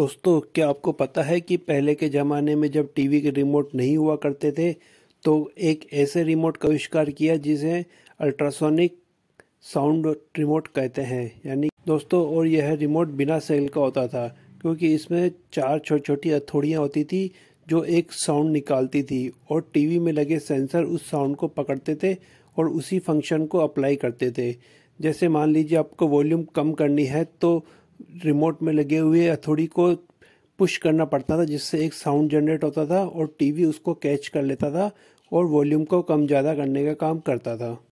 दोस्तों क्या आपको पता है कि पहले के ज़माने में जब टीवी के रिमोट नहीं हुआ करते थे तो एक ऐसे रिमोट का आविष्कार किया जिसे अल्ट्रासोनिक साउंड रिमोट कहते हैं यानी दोस्तों और यह रिमोट बिना सेल का होता था क्योंकि इसमें चार छोटी छोटी हथौड़ियाँ होती थी जो एक साउंड निकालती थी और टीवी में लगे सेंसर उस साउंड को पकड़ते थे और उसी फंक्शन को अप्लाई करते थे जैसे मान लीजिए आपको वॉल्यूम कम करनी है तो रिमोट में लगे हुए हथौड़ी को पुश करना पड़ता था जिससे एक साउंड जनरेट होता था और टीवी उसको कैच कर लेता था और वॉल्यूम को कम ज़्यादा करने का काम करता था